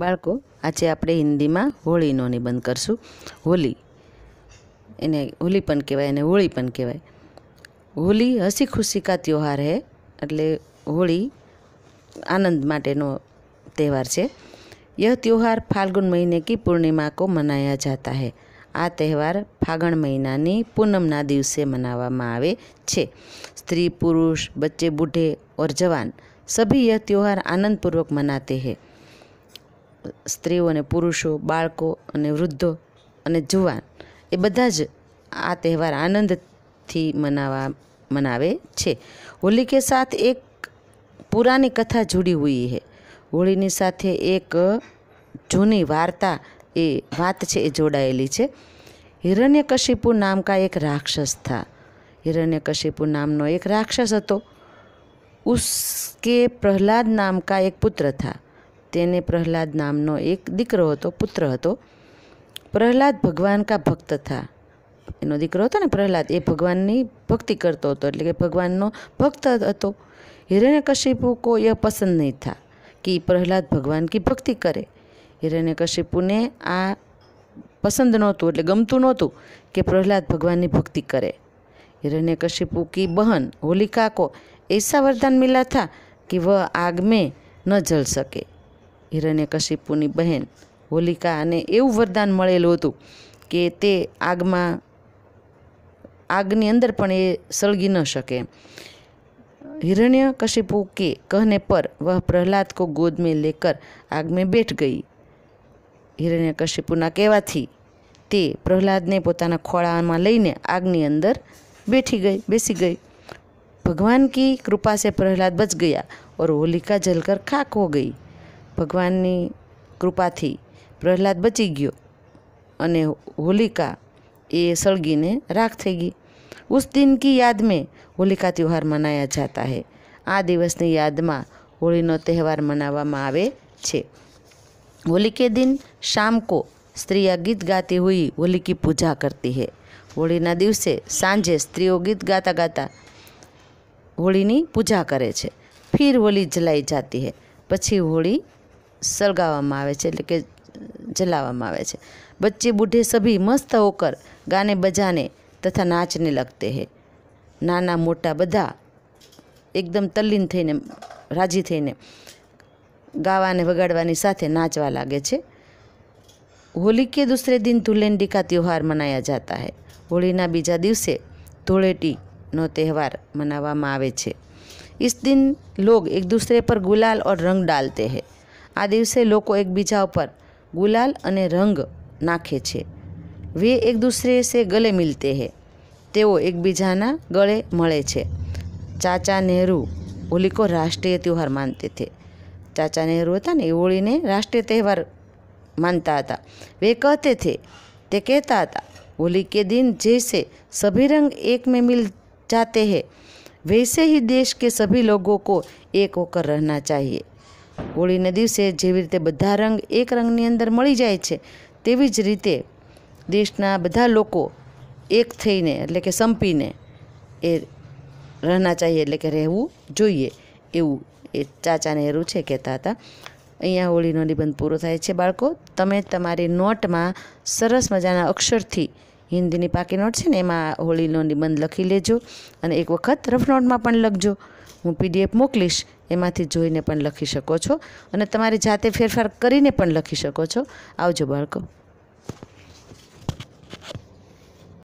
બાળકો આજે આપણે હિન્દીમાં હોળીનો નિબંધ કરશું હોલી એને હોલી પણ કહેવાય અને હોળી પણ કહેવાય હોલી હસી ખુશી કા ત્યોહાર હે એટલે હોળી આનંદ માટેનો તહેવાર છે યહ ત્યોહાર ફાલ્ગુન મહિને કી પૂર્ણિમા કો મનાયા જાતા હે આ તહેવાર ફાગણ મહિનાની પૂનમના દિવસે મનાવવામાં આવે છે સ્ત્રી પુરુષ બચ્ચે બુઢે ઓર જવાન સભી યહ ત્યોહાર આનંદપૂર્વક મનાતે હૈ સ્ત્રીઓ અને પુરુષો બાળકો અને વૃદ્ધો અને જુવાન એ બધા જ આ તહેવાર આનંદથી મનાવા મનાવે છે હોલી કે સાથ એક પુરાની કથા જોડી હુઈ હે હોળીની સાથે એક જૂની વાર્તા એ વાત છે એ જોડાયેલી છે હિરણ્યકશિપુ નામકા એક રાક્ષસ થા હિરણ્યકશિપુ નામનો એક રાક્ષસ હતો ઉસકે પ્રહલાદ નામકા એક પુત્ર થા તેને પ્રહલાદ નામનો એક દીકરો હતો પુત્ર હતો પ્રહલાદ ભગવાન કા ભક્ત થા એનો દીકરો હતો ને પ્રહલાદ એ ભગવાનની ભક્તિ કરતો હતો એટલે કે ભગવાનનો ભક્ત હતો હિરણ્યકશિપુ કો એ પસંદ નહીં થા કે પ્રહલાદ ભગવાન કી ભક્તિ કરે હિરણ્ય કશિપુને આ પસંદ નહોતું એટલે ગમતું નહોતું કે પ્રહલાદ ભગવાનની ભક્તિ કરે હિરણ્ય કશિપુ કી બહન હોલિકા કો એસા વરદાન મિલા થા કે વ આગમે ન જલ શકે હિરણ્યકશિપુની બહેન હોલિકા અને એવું વરદાન મળેલું હતું કે તે આગમાં આગની અંદર પણ એ સળગી ન શકે હિરણ્ય કશિપુ કે કહને પર વહ પ્રહલાદ કો ગોદ મેં લેકર આગ મેં બેઠ ગઈ હિરણ્ય કશિપુના કહેવાથી તે પ્રહલાદને પોતાના ખોળામાં લઈને આગની અંદર બેઠી ગઈ બેસી ગઈ ભગવાન કી કૃપા સે પ્રહલાદ બચ ગયા ઓર હોલિકા જલકર ખાક હો ગઈ ભગવાનની કૃપાથી પ્રહલાદ બચી ગયો અને હોલિકા એ સળગીને રાખ થઈ ગઈ ઉસ દિન કી યાદ મેં હોલિકા તહેવાર મનાયા જાતા હે આ દિવસની યાદમાં હોળીનો તહેવાર મનાવવામાં આવે છે હોલી કે દિન શામ કો સ્ત્રીયા ગીત ગાતી હુઈ હોલી કી પૂજા કરતી હે હોળીના દિવસે સાંજે સ્ત્રીઓ ગીત ગાતા ગાતા હોળીની પૂજા કરે છે ફિર હોલી જલાઈ જાતી હે પછી હોળી સળગાવવામાં આવે છે એટલે કે જલાવવામાં આવે છે બચ્ચે બુઢે સભી મસ્ત હોકર ગાને બજાને તથા નાચને લગતે હે નાના મોટા બધા એકદમ તલ્લીન થઈને રાજી થઈને ગાવાને વગાડવાની સાથે નાચવા લાગે છે હોલી કે દૂસરે દિન ધૂલેન્ડી કા ત્યોહાર મનાયા જતા હે હોળીના બીજા દિવસે ધૂળેટીનો તહેવાર મનાવવામાં આવે છે इस દિન લોગ એક દૂસરે પર ગુલાલ ઓર રંગ ડાલતે हैं આ દિવસે લોકો એકબીજા ઉપર ગુલાલ અને રંગ નાખે છે વે એક દૂસરે સે ગલે મિલતે હે તેઓ એકબીજાના ગળે મળે છે ચાચા નહેરુ હોલી કો રાષ્ટ્રીય તહેવાર માનતે થે ચાચા નહેરુ હતા ને એ હોળીને રાષ્ટ્રીય તહેવાર માનતા હતા વે કહેતે થે તે કહેતા હતા હોલી કે દિન જૈસે સભી રંગ એક મેં મિલ જાતે હે વૈસે હી દેશ કે સભી લોગો को એક હોકર રહેના ચાહીએ હોળીના દિવસે જેવી રીતે બધા રંગ એક રંગની અંદર મળી જાય છે તેવી જ રીતે દેશના બધા લોકો એક થઈને એટલે કે સંપીને એ રહેના ચાહીએ એટલે કે રહેવું જોઈએ એવું એ ચાચાને એરું છે કહેતા હતા અહીંયા હોળીનો નિબંધ પૂરો થાય છે બાળકો તમે તમારી નોટમાં સરસ મજાના અક્ષરથી હિન્દીની પાકી નોટ છે ને એમાં હોળીનો નિબંધ લખી લેજો અને એક વખત રફ નોટમાં પણ લખજો હું પીડીએફ મોકલીશ એમાંથી જોઈને પણ લખી શકો છો અને તમારી જાતે ફેરફાર કરીને પણ લખી શકો છો આવજો બાળકો